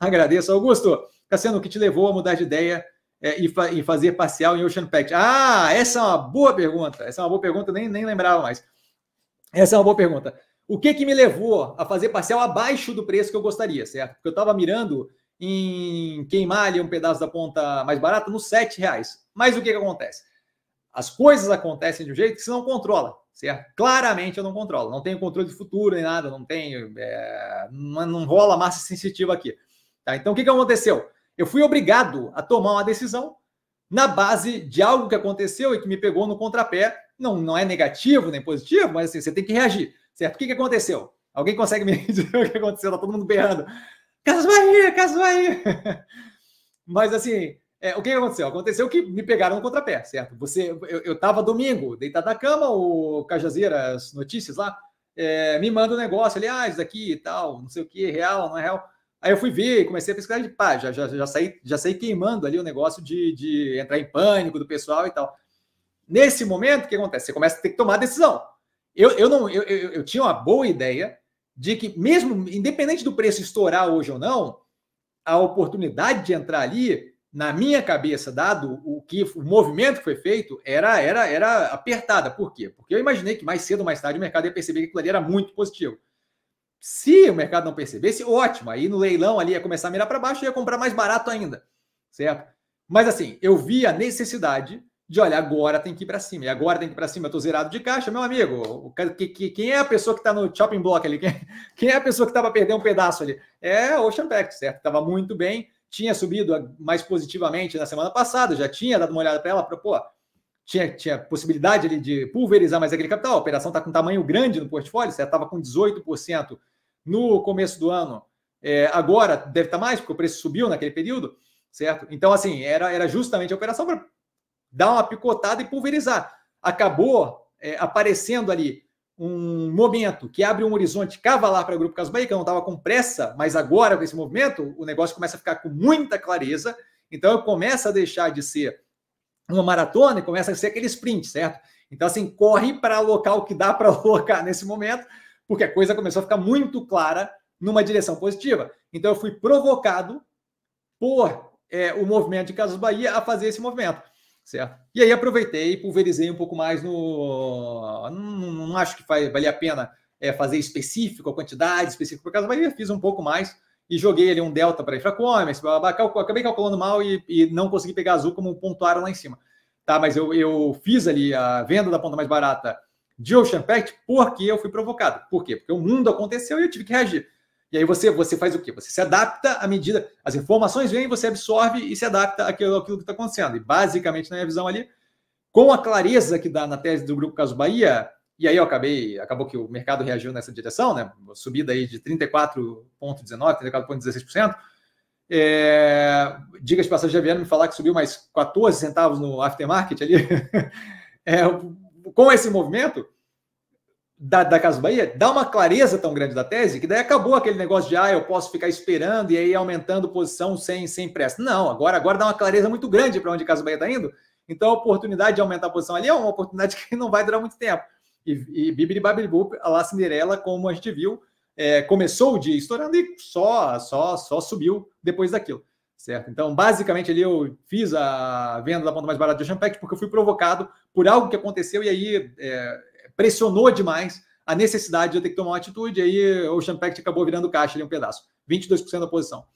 Agradeço. Augusto, Cassiano, tá o que te levou a mudar de ideia é, e, fa e, fazer parcial em Ocean Pact? Ah, essa é uma boa pergunta. Essa é uma boa pergunta, nem, nem lembrava mais. Essa é uma boa pergunta. O que, que me levou a fazer parcial abaixo do preço que eu gostaria, certo? Porque eu estava mirando em queimar ali um pedaço da ponta mais barata nos R$ reais. Mas o que, que acontece? As coisas acontecem de um jeito que você não controla, certo? Claramente eu não controlo, não tenho controle de futuro nem nada, não tenho, é, não, não rola massa sensitiva aqui. Tá? Então, o que, que aconteceu? Eu fui obrigado a tomar uma decisão na base de algo que aconteceu e que me pegou no contrapé. Não, não é negativo nem positivo, mas assim, você tem que reagir, certo? O que, que aconteceu? Alguém consegue me dizer o que aconteceu? Está todo mundo berrando. Caso Bahia, Caso Bahia. mas assim, é, o que aconteceu? Aconteceu que me pegaram no contrapé, certo? Você, eu, estava domingo, deitado na cama, o Cajazeiras Notícias lá, é, me manda um negócio ali, ah, isso aqui e tal, não sei o que, real, não é real. Aí eu fui ver, comecei a pesquisar de pá, já, já, já, saí, já saí queimando ali o negócio de, de entrar em pânico do pessoal e tal. Nesse momento, o que acontece? Você começa a ter que tomar decisão. Eu, eu não eu, eu, eu tinha uma boa ideia de que, mesmo independente do preço estourar hoje ou não, a oportunidade de entrar ali, na minha cabeça, dado o que o movimento que foi feito, era, era, era apertada. Por quê? Porque eu imaginei que mais cedo ou mais tarde o mercado ia perceber que aquilo ali era muito positivo. Se o mercado não percebesse, ótimo. Aí no leilão ali ia começar a mirar para baixo e ia comprar mais barato ainda, certo? Mas assim, eu vi a necessidade de, olha, agora tem que ir para cima. E agora tem que ir para cima, eu estou zerado de caixa, meu amigo. O, que, que, quem é a pessoa que está no shopping block ali? Quem, quem é a pessoa que estava perdendo um pedaço ali? É o Ocean Pact, certo? Estava muito bem, tinha subido mais positivamente na semana passada, já tinha dado uma olhada para ela, para pô, tinha, tinha possibilidade ali de pulverizar mais aquele capital. A operação está com tamanho grande no portfólio, você estava com 18% no começo do ano, é, agora deve estar tá mais, porque o preço subiu naquele período, certo? Então, assim, era, era justamente a operação para dar uma picotada e pulverizar. Acabou é, aparecendo ali um momento que abre um horizonte cavalar para o Grupo Caso Bahia, que eu não estava com pressa, mas agora com esse movimento, o negócio começa a ficar com muita clareza. Então, eu começo a deixar de ser uma maratona e começa a ser aquele sprint, certo? Então, assim, corre para alocar o que dá para alocar nesse momento, porque a coisa começou a ficar muito clara numa direção positiva. Então, eu fui provocado por é, o movimento de Casas Bahia a fazer esse movimento, certo? E aí, aproveitei e pulverizei um pouco mais no. Não, não acho que vai, valia a pena é, fazer específico, a quantidade específica para Casas Bahia, fiz um pouco mais e joguei ali um delta para Infracomics, acabei calculando mal e, e, não consegui pegar azul como pontuaram lá em cima. Tá, mas eu, eu fiz ali a venda da ponta mais barata de Ocean Pact porque eu fui provocado. Por quê? Porque o mundo aconteceu e eu tive que reagir. E aí você, você faz o quê? Você se adapta à medida. As informações vêm, você absorve e se adapta àquilo, àquilo que está acontecendo. E basicamente, na minha visão ali, com a clareza que dá na tese do Grupo Caso Bahia, e aí eu acabei, acabou que o mercado reagiu nessa direção, né? Subida aí de 34,19%, 34,16%. É, diga de passagem, já vieram me falar que subiu mais 14 centavos no aftermarket ali. é, com esse movimento da, da Casa Bahia, dá uma clareza tão grande da tese que daí acabou aquele negócio de ah, eu posso ficar esperando e aí aumentando posição sem, sem pressa. Não, agora, agora dá uma clareza muito grande para onde a Casa Bahia está indo. Então a oportunidade de aumentar a posição ali é uma oportunidade que não vai durar muito tempo. E, e Bibiri Babibu, a La Cinderela, como a gente viu, é, começou o dia estourando e só, só, só subiu depois daquilo, certo? Então, basicamente, ali eu fiz a venda da ponta mais barata de Champec porque eu fui provocado por algo que aconteceu e aí é, pressionou demais a necessidade de eu ter que tomar uma atitude, e aí o Champect acabou virando caixa ali um pedaço, 22% da posição.